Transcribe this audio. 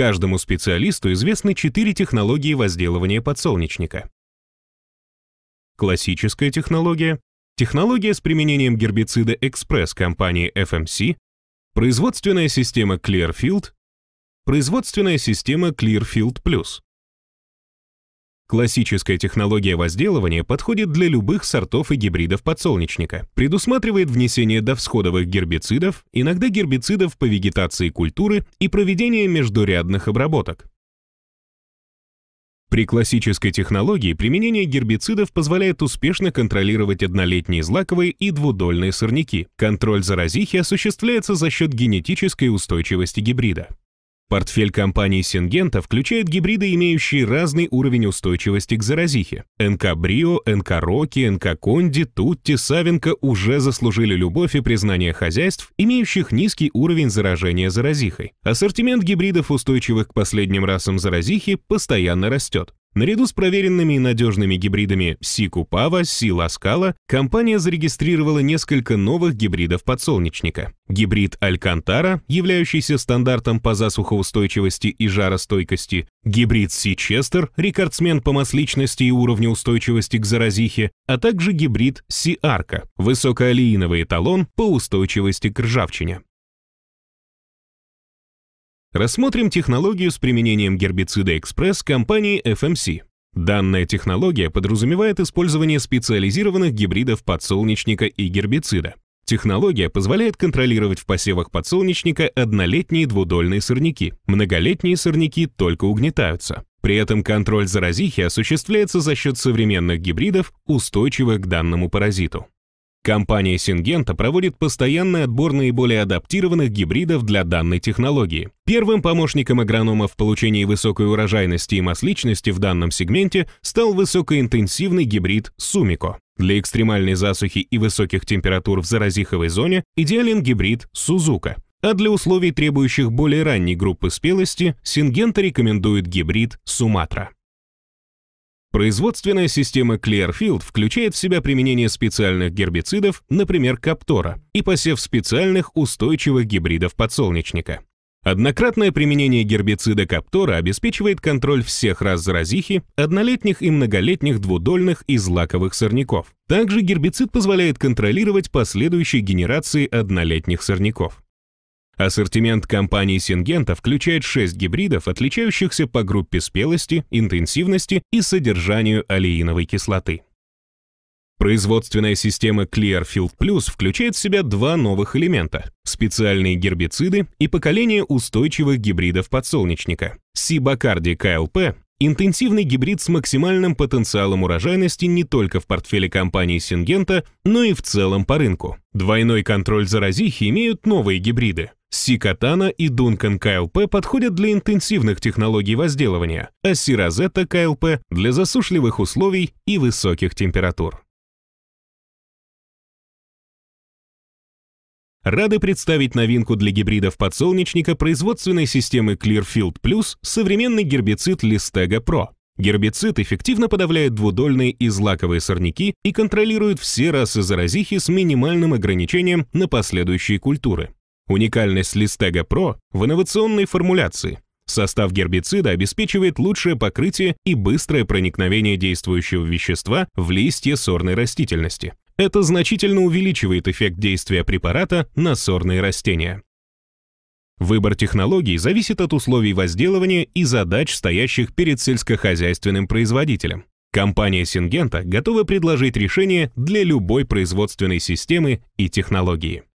Каждому специалисту известны четыре технологии возделывания подсолнечника. Классическая технология, технология с применением гербицида «Экспресс» компании FMC, производственная система Clearfield, производственная система Clearfield Plus. Классическая технология возделывания подходит для любых сортов и гибридов подсолнечника. Предусматривает внесение довсходовых гербицидов, иногда гербицидов по вегетации культуры и проведение междурядных обработок. При классической технологии применение гербицидов позволяет успешно контролировать однолетние злаковые и двудольные сорняки. Контроль заразихи осуществляется за счет генетической устойчивости гибрида. Портфель компании Сингента включает гибриды, имеющие разный уровень устойчивости к заразихе. НК Брио, НК Роки, НК Конди, Тутти, Савенко уже заслужили любовь и признание хозяйств, имеющих низкий уровень заражения заразихой. Ассортимент гибридов, устойчивых к последним расам заразихи, постоянно растет. Наряду с проверенными и надежными гибридами Сикупава, Силаскала, компания зарегистрировала несколько новых гибридов подсолнечника. Гибрид Алькантара, являющийся стандартом по засухоустойчивости и жаростойкости, гибрид Си Честер, рекордсмен по масличности и уровню устойчивости к заразихе, а также гибрид Си Арка, высокоалииновый эталон по устойчивости к ржавчине. Рассмотрим технологию с применением гербицида «Экспресс» компании FMC. Данная технология подразумевает использование специализированных гибридов подсолнечника и гербицида. Технология позволяет контролировать в посевах подсолнечника однолетние двудольные сорняки. Многолетние сорняки только угнетаются. При этом контроль заразихи осуществляется за счет современных гибридов, устойчивых к данному паразиту. Компания Сингента проводит постоянный отбор наиболее адаптированных гибридов для данной технологии. Первым помощником агронома в получении высокой урожайности и масличности в данном сегменте стал высокоинтенсивный гибрид Сумико. Для экстремальной засухи и высоких температур в заразиховой зоне идеален гибрид Сузука. А для условий, требующих более ранней группы спелости, Сингента рекомендует гибрид Суматра. Производственная система Clearfield включает в себя применение специальных гербицидов, например, каптора, и посев специальных устойчивых гибридов подсолнечника. Однократное применение гербицида каптора обеспечивает контроль всех раз заразихи, однолетних и многолетних двудольных и злаковых сорняков. Также гербицид позволяет контролировать последующие генерации однолетних сорняков. Ассортимент компании Сингента включает 6 гибридов, отличающихся по группе спелости, интенсивности и содержанию олеиновой кислоты. Производственная система Clearfield Plus включает в себя два новых элемента – специальные гербициды и поколение устойчивых гибридов подсолнечника – Сибакарди КЛП, интенсивный гибрид с максимальным потенциалом урожайности не только в портфеле компании Сингента, но и в целом по рынку. Двойной контроль заразихи имеют новые гибриды Сикатана и Дункан КЛП подходят для интенсивных технологий возделывания, а Сирозетта КЛП для засушливых условий и высоких температур. Рады представить новинку для гибридов подсолнечника производственной системы Clearfield Plus современный гербицид Listega Pro. Гербицид эффективно подавляет двудольные и злаковые сорняки и контролирует все расы заразихи с минимальным ограничением на последующие культуры. Уникальность Листега Про в инновационной формуляции. Состав гербицида обеспечивает лучшее покрытие и быстрое проникновение действующего вещества в листья сорной растительности. Это значительно увеличивает эффект действия препарата на сорные растения. Выбор технологий зависит от условий возделывания и задач, стоящих перед сельскохозяйственным производителем. Компания Сингента готова предложить решение для любой производственной системы и технологии.